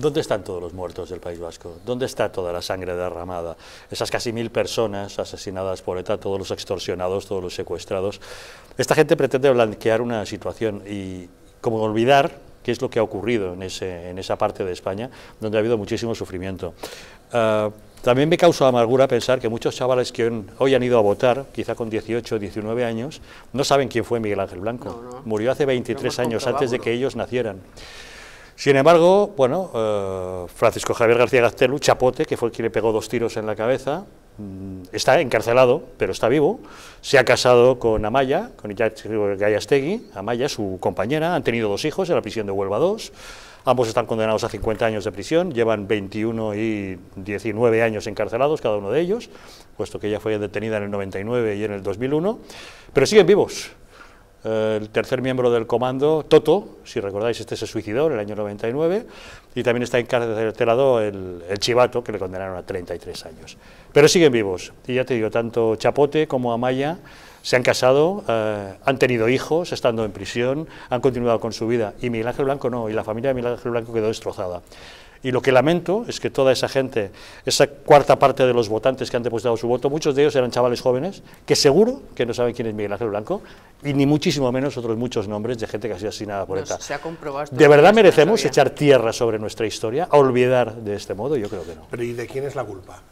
¿Dónde están todos los muertos del País Vasco? ¿Dónde está toda la sangre derramada? Esas casi mil personas asesinadas por ETA, todos los extorsionados, todos los secuestrados. Esta gente pretende blanquear una situación y como olvidar qué es lo que ha ocurrido en, esa parte de España, donde ha habido muchísimo sufrimiento. Ah, también me causa amargura pensar que muchos chavales que hoy han ido a votar, quizá con 18 o 19 años, no saben quién fue Miguel Ángel Blanco. Murió hace 23 años antes de que ellos nacieran. Sin embargo, bueno, eh, Francisco Javier García Gaztelu, chapote, que fue el que le pegó dos tiros en la cabeza, mm, está encarcelado, pero está vivo, se ha casado con Amaya, con Gallastegui, Amaya, su compañera, han tenido dos hijos en la prisión de Huelva II, ambos están condenados a 50 años de prisión, llevan 21 y 19 años encarcelados cada uno de ellos, puesto que ella fue detenida en el 99 y en el 2001, pero siguen vivos, eh, el tercer miembro del comando, Toto, si recordáis, este se suicidó en el año 99, y también está encarcelado el, el Chivato, que le condenaron a 33 años. Pero siguen vivos, y ya te digo, tanto Chapote como Amaya se han casado, eh, han tenido hijos estando en prisión, han continuado con su vida. Y Miguel Ángel Blanco no, y la familia de Miguel Ángel Blanco quedó destrozada. Y lo que lamento es que toda esa gente, esa cuarta parte de los votantes que han depositado su voto, muchos de ellos eran chavales jóvenes, que seguro que no saben quién es Miguel Ángel Blanco, y ni muchísimo menos otros muchos nombres de gente que ha sido asesinada por ETA. ¿De verdad merecemos echar tierra sobre nuestra historia, a olvidar de este modo? Yo creo que no. Pero ¿y de quién es la culpa?